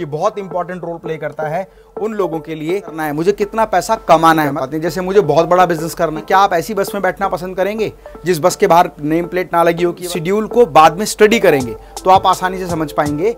ये बहुत important role play करता है उन लोगों के लिए करना है मुझे कितना पैसा कमाना है मतलब जैसे मुझे बहुत बड़ा बिजनेस करना है क्या आप ऐसी बस में बैठना पसंद करेंगे जिस बस के बाहर नेम प्लेट ना लगी हो कि शेड्यूल को बाद में स्टडी करेंगे तो आप आसानी से समझ पाएंगे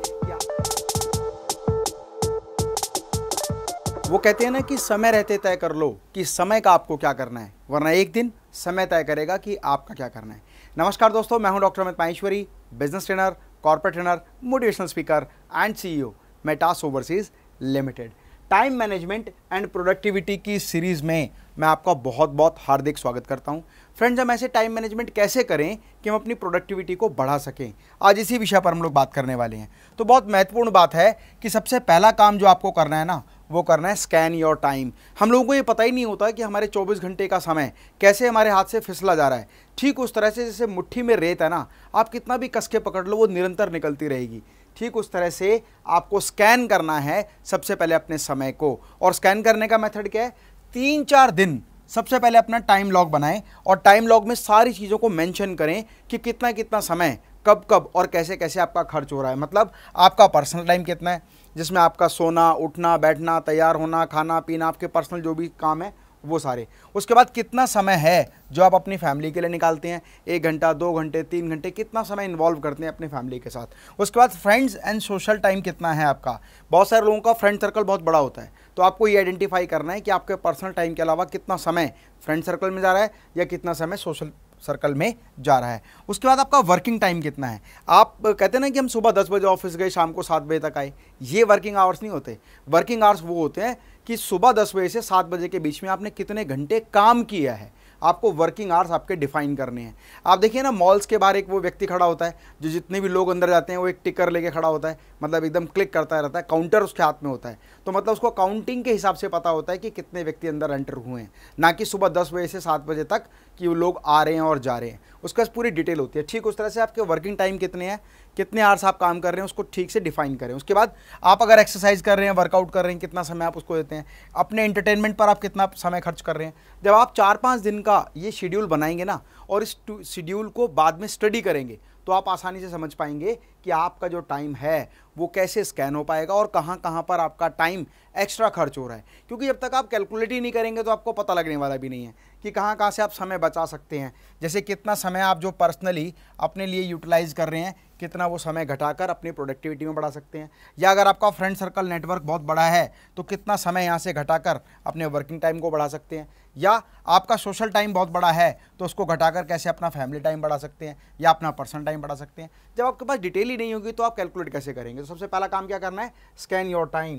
वो कहते हैं ना कि समय रहते तय कर लो कि समय का आपको क्या करना है वरना एक दिन समय तय करेगा कि आपका क्या करना है नमस्कार दोस्तों मैं हूं doctor Amit Maheshwari business trainer corporate trainer motivational speaker and CEO Metas overseas limited time management and productivity की सीरीज़ में मैं आपका बहुत बहुत हार्दिक स्वागत करता हूं फ्रेंड्स हम ऐसे टाइम मैनेजमेंट कैसे करें कि हम अपनी प्रोडक्टिविटी को बढ़ा सकें आज इसी विषय पर हम लोग बात करने वाले हैं तो बहुत महत्वपूर्ण बात है कि सबसे पहला काम जो आपको करना है ना वो करना है स्कैन योर टाइम हम लोगों को ये पता ही नहीं होता कि हमारे 24 घंटे का समय कैसे हमारे हाथ से फिसला जा रहा है ठीक उस तरह से जैसे मुट्ठी में रेत है ना आप कितना भी कसके पकड़ लो वो निरंतर निकलती रहेगी ठीक उस तरह से आपको स्कैन करना है सबसे पहले अपने समय को और स्कैन करने का मेथड क्या है तीन चार दिन सबसे पहले अपना टाइम लॉग बनाएं और टाइम लॉग में सारी चीज़ों को मेंशन करें कि कितना कितना समय कब कब और कैसे कैसे आपका खर्च हो रहा है मतलब आपका पर्सनल टाइम कितना है जिसमें आपका सोना उठना बैठना तैयार होना खाना पीना आपके पर्सनल जो भी काम है वो सारे उसके बाद कितना समय है जो आप अपनी फैमिली के लिए निकालते हैं एक घंटा दो घंटे तीन घंटे कितना समय इन्वॉल्व करते हैं अपनी फैमिली के साथ उसके बाद फ्रेंड्स एंड सोशल टाइम कितना है आपका बहुत सारे लोगों का फ्रेंड सर्कल बहुत बड़ा होता है तो आपको ये आइडेंटिफाई करना है कि आपके पर्सनल टाइम के अलावा कितना समय फ्रेंड सर्कल में जा रहा है या कितना समय सोशल सर्कल में जा रहा है उसके बाद आपका वर्किंग टाइम कितना है आप कहते ना कि हम सुबह दस बजे ऑफिस गए शाम को सात बजे तक आए ये वर्किंग आवर्स नहीं होते वर्किंग आवर्स वो होते हैं कि सुबह दस बजे से सात बजे के बीच में आपने कितने घंटे काम किया है आपको वर्किंग आवर्स आपके डिफाइन करने हैं आप देखिए ना मॉल्स के बाहर एक वो व्यक्ति खड़ा होता है जो जितने भी लोग अंदर जाते हैं वो एक टिकर लेके खड़ा होता है मतलब एकदम क्लिक करता रहता है काउंटर उसके हाथ में होता है तो मतलब उसको काउंटिंग के हिसाब से पता होता है कि कितने व्यक्ति अंदर एंटर हुए हैं ना कि सुबह दस बजे से सात बजे तक कि वो लोग आ रहे हैं और जा रहे हैं उसका पूरी डिटेल होती है ठीक उस तरह से आपके वर्किंग टाइम कितने हैं कितने आर्स आप काम कर रहे हैं उसको ठीक से डिफाइन करें उसके बाद आप अगर एक्सरसाइज कर रहे हैं वर्कआउट कर रहे हैं कितना समय आप उसको देते हैं अपने एंटरटेनमेंट पर आप कितना समय खर्च कर रहे हैं जब आप चार पाँच दिन का ये शेड्यूल बनाएंगे ना और इस शेड्यूल को बाद में स्टडी करेंगे तो आप आसानी से समझ पाएंगे कि आपका जो टाइम है वो कैसे स्कैन हो पाएगा और कहाँ कहाँ पर आपका टाइम एक्स्ट्रा खर्च हो रहा है क्योंकि जब तक आप कैलकुलेट ही नहीं करेंगे तो आपको पता लगने वाला भी नहीं है कि कहाँ कहाँ से आप समय बचा सकते हैं जैसे कितना समय आप जो पर्सनली अपने लिए यूटिलाइज़ कर रहे हैं कितना वो समय घटाकर अपनी प्रोडक्टिविटी में बढ़ा सकते हैं या अगर आपका फ्रेंड सर्कल नेटवर्क बहुत बड़ा है तो कितना समय यहाँ से घटाकर अपने वर्किंग टाइम को बढ़ा सकते हैं या आपका सोशल टाइम बहुत बड़ा है तो उसको घटाकर कैसे अपना फैमिली टाइम बढ़ा सकते हैं या अपना पर्सनल टाइम बढ़ा सकते हैं जब आपके पास डिटेल ही नहीं होगी तो आप कैलकुलेट कैसे करेंगे तो सबसे पहला काम क्या करना है स्कैन योर टाइम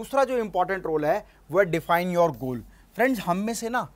दूसरा जो इंपॉर्टेंट रोल है वो है डिफाइन योर गोल फ्रेंड्स हम में से ना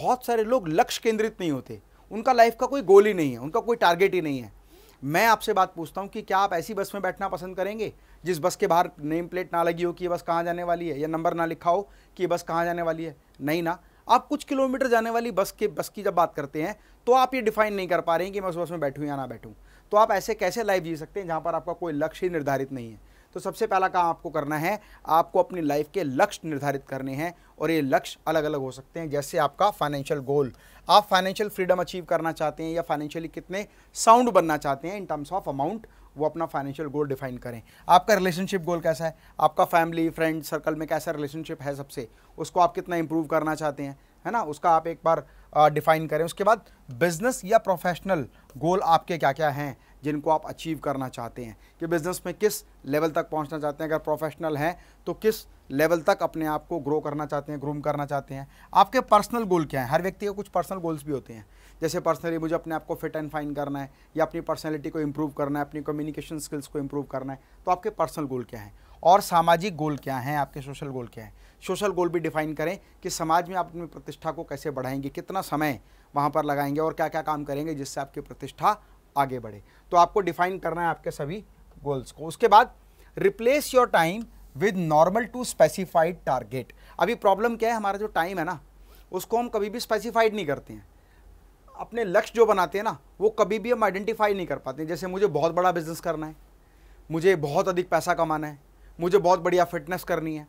बहुत सारे लोग लक्ष्य केंद्रित नहीं होते उनका लाइफ का कोई गोल ही नहीं है उनका कोई टारगेट ही नहीं है मैं आपसे बात पूछता हूँ कि क्या आप ऐसी बस में बैठना पसंद करेंगे जिस बस के बाहर नेम प्लेट ना लगी हो कि ये बस कहाँ जाने वाली है या नंबर ना लिखा हो कि ये बस कहाँ जाने वाली है नहीं ना आप कुछ किलोमीटर जाने वाली बस के बस की जब बात करते हैं तो आप ये डिफाइन नहीं कर पा रहे हैं कि मैं उस बस में बैठूँ या ना बैठूँ तो आप ऐसे कैसे लाइव जी सकते हैं जहाँ पर आपका कोई लक्ष्य निर्धारित नहीं है तो सबसे पहला काम आपको करना है आपको अपनी लाइफ के लक्ष्य निर्धारित करने हैं और ये लक्ष्य अलग अलग हो सकते हैं जैसे आपका फाइनेंशियल गोल आप फाइनेंशियल फ्रीडम अचीव करना चाहते हैं या फाइनेंशियली कितने साउंड बनना चाहते हैं इन टर्म्स ऑफ अमाउंट वो अपना फाइनेंशियल गोल डिफाइन करें आपका रिलेशनशिप गोल कैसा है आपका फैमिली फ्रेंड सर्कल में कैसा रिलेशनशिप है सबसे उसको आप कितना इंप्रूव करना चाहते हैं है ना उसका आप एक बार डिफाइन करें उसके बाद बिजनेस या प्रोफेशनल गोल आपके क्या क्या हैं जिनको आप अचीव करना चाहते हैं कि बिज़नेस में किस लेवल तक पहुंचना चाहते हैं अगर प्रोफेशनल हैं तो किस लेवल तक अपने आप को ग्रो करना चाहते हैं ग्रूम करना चाहते हैं आपके पर्सनल गोल क्या हैं हर व्यक्ति के कुछ पर्सनल गोल्स भी होते हैं जैसे पर्सनली मुझे अपने आप को फिट एंड फाइन करना है या अपनी पर्सनैलिटी को इम्प्रूव करना है अपनी कम्युनिकेशन स्किल्स को इम्प्रूव करना है तो आपके पर्सनल गोल क्या हैं और सामाजिक गोल क्या हैं आपके सोशल गोल क्या हैं सोशल गोल भी डिफाइन करें कि समाज में आप अपनी प्रतिष्ठा को कैसे बढ़ाएंगे कितना समय वहाँ पर लगाएंगे और क्या क्या काम करेंगे जिससे आपकी प्रतिष्ठा आगे बढ़े तो आपको डिफाइन करना है आपके सभी गोल्स को उसके बाद replace your time with normal to specified target अभी प्रॉब्लम क्या है हमारा जो टाइम है ना उसको हम कभी भी स्पेसिफाइड नहीं करते हैं अपने लक्ष्य जो बनाते हैं ना वो कभी भी हम आइडेंटिफाई नहीं कर पाते जैसे मुझे बहुत बड़ा बिजनेस करना है मुझे बहुत अधिक पैसा कमाना है मुझे बहुत बढ़िया फिटनेस करनी है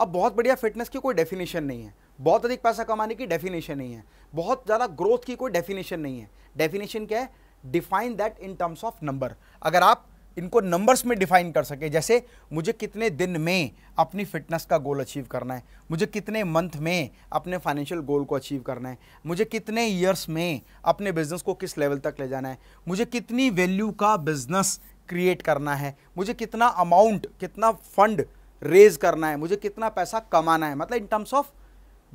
अब बहुत बढ़िया फिटनेस की कोई डेफिनेशन नहीं है बहुत अधिक पैसा कमाने की डेफिनेशन नहीं है बहुत ज़्यादा ग्रोथ की कोई डेफिनेशन नहीं है डेफिनेशन क्या है define that in terms of number अगर आप इनको नंबर्स में डिफाइन कर सके जैसे मुझे कितने दिन में अपनी फिटनेस का गोल अचीव करना है मुझे कितने मंथ में अपने फाइनेंशियल गोल को अचीव करना है मुझे कितने ईयर्स में अपने बिजनेस को किस लेवल तक ले जाना है मुझे कितनी वैल्यू का बिजनेस क्रिएट करना है मुझे कितना अमाउंट कितना फंड रेज करना है मुझे कितना पैसा कमाना है मतलब in terms of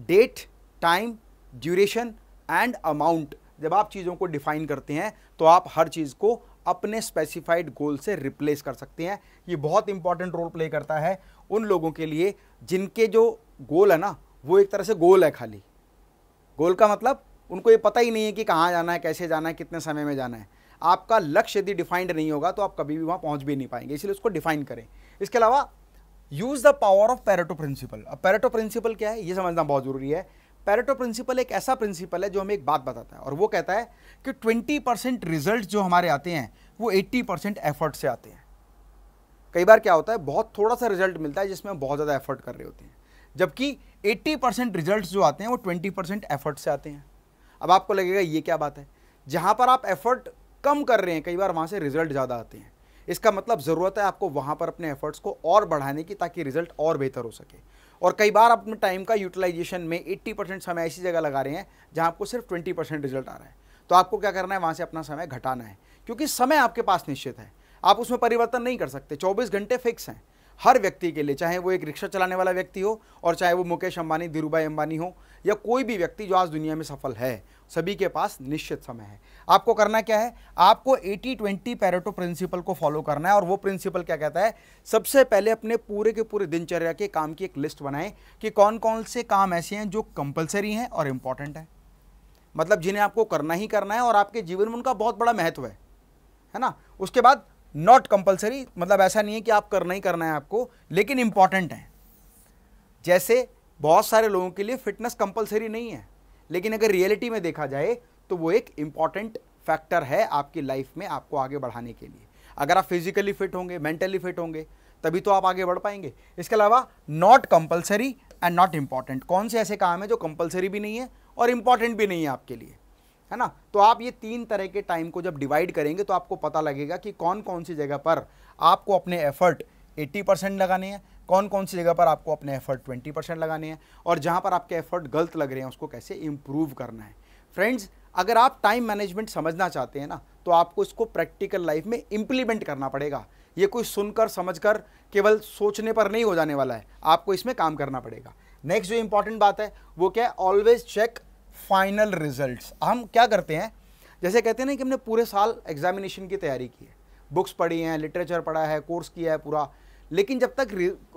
date time duration and amount जब आप चीज़ों को डिफाइन करते हैं तो आप हर चीज़ को अपने स्पेसिफाइड गोल से रिप्लेस कर सकते हैं ये बहुत इंपॉर्टेंट रोल प्ले करता है उन लोगों के लिए जिनके जो गोल है ना वो एक तरह से गोल है खाली गोल का मतलब उनको ये पता ही नहीं है कि कहाँ जाना है कैसे जाना है कितने समय में जाना है आपका लक्ष्य यदि डिफाइंड नहीं होगा तो आप कभी भी वहाँ पहुँच भी नहीं पाएंगे इसलिए उसको डिफाइन करें इसके अलावा use the power of Pareto principle अब पैरेटो प्रिंसिपल क्या है ये समझना बहुत ज़रूरी है पैरेटो प्रिंसिपल एक ऐसा प्रिंसिपल है जो हमें एक बात बताता है और वो कहता है कि 20 परसेंट रिजल्ट जो हमारे आते हैं वो 80 परसेंट एफर्ट से आते हैं कई बार क्या होता है बहुत थोड़ा सा रिजल्ट मिलता है जिसमें हम बहुत ज़्यादा एफर्ट कर रहे होते हैं जबकि 80 परसेंट रिजल्ट जो आते हैं वो 20 परसेंट एफर्ट से आते हैं अब आपको लगेगा ये क्या बात है जहाँ पर आप एफर्ट कम कर रहे हैं कई बार वहाँ से रिजल्ट ज़्यादा आते हैं इसका मतलब ज़रूरत है आपको वहाँ पर अपने एफर्ट्स को और बढ़ाने की ताकि रिजल्ट और बेहतर हो सके और कई बार अपने टाइम का यूटिलाइजेशन में 80 परसेंट समय ऐसी जगह लगा रहे हैं जहाँ आपको सिर्फ 20 परसेंट रिजल्ट आ रहा है तो आपको क्या करना है वहाँ से अपना समय घटाना है क्योंकि समय आपके पास निश्चित है आप उसमें परिवर्तन नहीं कर सकते चौबीस घंटे फिक्स हैं हर व्यक्ति के लिए चाहे वो एक रिक्शा चलाने वाला व्यक्ति हो और चाहे वो मुकेश अंबानी धीरूभाई अंबानी हो या कोई भी व्यक्ति जो आज दुनिया में सफल है सभी के पास निश्चित समय है आपको करना क्या है आपको 80 20 पैरेटो प्रिंसिपल को फॉलो करना है और वो प्रिंसिपल क्या कहता है सबसे पहले अपने पूरे के पूरे दिनचर्या के काम की एक लिस्ट बनाएं कि कौन कौन से काम ऐसे हैं जो कंपलसरी हैं और इम्पॉर्टेंट है मतलब जिन्हें आपको करना ही करना है और आपके जीवन में उनका बहुत बड़ा महत्व है है ना उसके बाद नॉट कंपलसरी मतलब ऐसा नहीं है कि आप करना ही करना है आपको लेकिन इम्पॉर्टेंट है जैसे बहुत सारे लोगों के लिए फिटनेस कंपलसरी नहीं है लेकिन अगर रियलिटी में देखा जाए तो वो एक इम्पॉर्टेंट फैक्टर है आपकी लाइफ में आपको आगे बढ़ाने के लिए अगर आप फिजिकली फिट होंगे मेंटली फिट होंगे तभी तो आप आगे बढ़ पाएंगे इसके अलावा not compulsory and not important कौन से ऐसे काम है जो कंपलसरी भी नहीं है और इम्पॉर्टेंट भी नहीं है आपके लिए है ना तो आप ये तीन तरह के टाइम को जब डिवाइड करेंगे तो आपको पता लगेगा कि कौन कौन सी जगह पर आपको अपने एफर्ट 80 परसेंट लगाने हैं कौन कौन सी जगह पर आपको अपने एफर्ट ट्वेंटी परसेंट लगाने हैं और जहाँ पर आपके एफर्ट गलत लग रहे हैं उसको कैसे इम्प्रूव करना है फ्रेंड्स अगर आप टाइम मैनेजमेंट समझना चाहते हैं ना तो आपको इसको प्रैक्टिकल लाइफ में इम्प्लीमेंट करना पड़ेगा ये कोई सुनकर समझकर केवल सोचने पर नहीं हो जाने वाला है आपको इसमें काम करना पड़ेगा नेक्स्ट जो इम्पॉर्टेंट बात है वो क्या है ऑलवेज चेक फाइनल रिजल्ट्स हम क्या करते हैं जैसे कहते हैं ना कि हमने पूरे साल एग्जामिनेशन की तैयारी की है बुक्स पढ़ी हैं लिटरेचर पढ़ा है कोर्स किया है पूरा लेकिन जब तक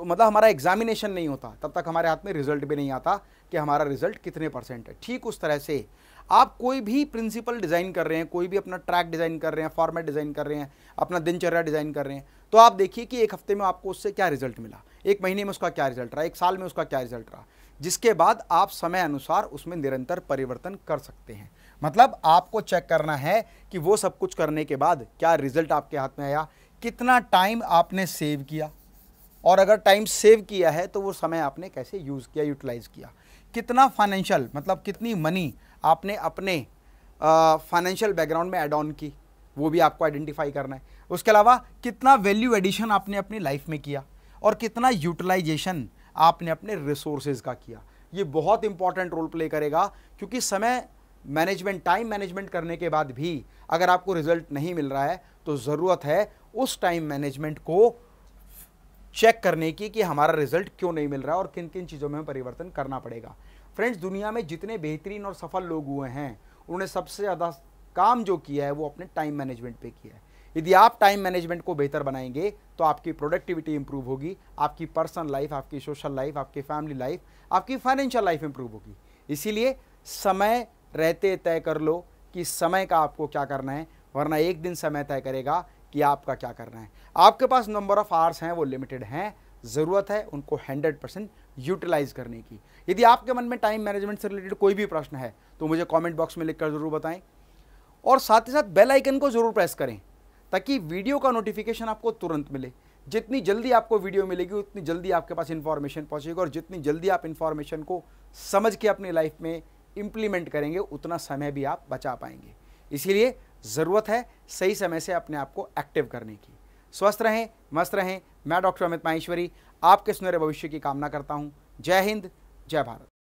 मतलब हमारा एग्जामिनेशन नहीं होता तब तक हमारे हाथ में रिजल्ट भी नहीं आता कि हमारा रिजल्ट कितने परसेंट है ठीक उस तरह से आप कोई भी प्रिंसिपल डिज़ाइन कर रहे हैं कोई भी अपना ट्रैक डिज़ाइन कर रहे हैं फॉर्मेट डिज़ाइन कर रहे हैं अपना दिनचर्या डिज़ाइन कर रहे हैं तो आप देखिए कि एक हफ्ते में आपको उससे क्या रिजल्ट मिला एक महीने में उसका क्या रिजल्ट रहा एक साल में उसका क्या रिजल्ट रहा जिसके बाद आप समय अनुसार उसमें निरंतर परिवर्तन कर सकते हैं मतलब आपको चेक करना है कि वो सब कुछ करने के बाद क्या रिजल्ट आपके हाथ में आया कितना टाइम आपने सेव किया और अगर टाइम सेव किया है तो वो समय आपने कैसे यूज़ किया यूटिलाइज़ किया कितना फाइनेंशियल मतलब कितनी मनी आपने अपने फाइनेंशियल बैकग्राउंड में एड ऑन की वो भी आपको आइडेंटिफाई करना है उसके अलावा कितना वैल्यू एडिशन आपने अपनी लाइफ में किया और कितना यूटिलाइजेशन आपने अपने रिसोर्सेज का किया ये बहुत इंपॉर्टेंट रोल प्ले करेगा क्योंकि समय मैनेजमेंट टाइम मैनेजमेंट करने के बाद भी अगर आपको रिजल्ट नहीं मिल रहा है तो ज़रूरत है उस टाइम मैनेजमेंट को चेक करने की कि हमारा रिजल्ट क्यों नहीं मिल रहा है और किन किन चीज़ों में परिवर्तन करना पड़ेगा फ्रेंड्स दुनिया में जितने बेहतरीन और सफल लोग हुए हैं उन्होंने सबसे ज़्यादा काम जो किया है वो अपने टाइम मैनेजमेंट पे किया है यदि आप टाइम मैनेजमेंट को बेहतर बनाएंगे तो आपकी प्रोडक्टिविटी इंप्रूव होगी आपकी पर्सनल लाइफ आपकी सोशल लाइफ आपकी फैमिली लाइफ आपकी फाइनेंशियल लाइफ इंप्रूव होगी इसीलिए समय रहते तय कर लो कि समय का आपको क्या करना है वरना एक दिन समय तय करेगा कि आपका क्या करना है आपके पास नंबर ऑफ़ आवर्स हैं वो लिमिटेड हैं ज़रूरत है उनको हंड्रेड परसेंट यूटिलाइज करने की यदि आपके मन में टाइम मैनेजमेंट से रिलेटेड कोई भी प्रश्न है तो मुझे कमेंट बॉक्स में लिखकर ज़रूर बताएं और साथ ही साथ बेल आइकन को ज़रूर प्रेस करें ताकि वीडियो का नोटिफिकेशन आपको तुरंत मिले जितनी जल्दी आपको वीडियो मिलेगी उतनी जल्दी आपके पास इन्फॉर्मेशन पहुँचेगी और जितनी जल्दी आप इन्फॉर्मेशन को समझ के अपनी लाइफ में इम्प्लीमेंट करेंगे उतना समय भी आप बचा पाएंगे इसीलिए ज़रूरत है सही समय से अपने आप को एक्टिव करने की स्वस्थ रहें मस्त रहें मैं डॉक्टर अमित माहेश्वरी आपके सुनहरे भविष्य की कामना करता हूँ जय हिंद जय भारत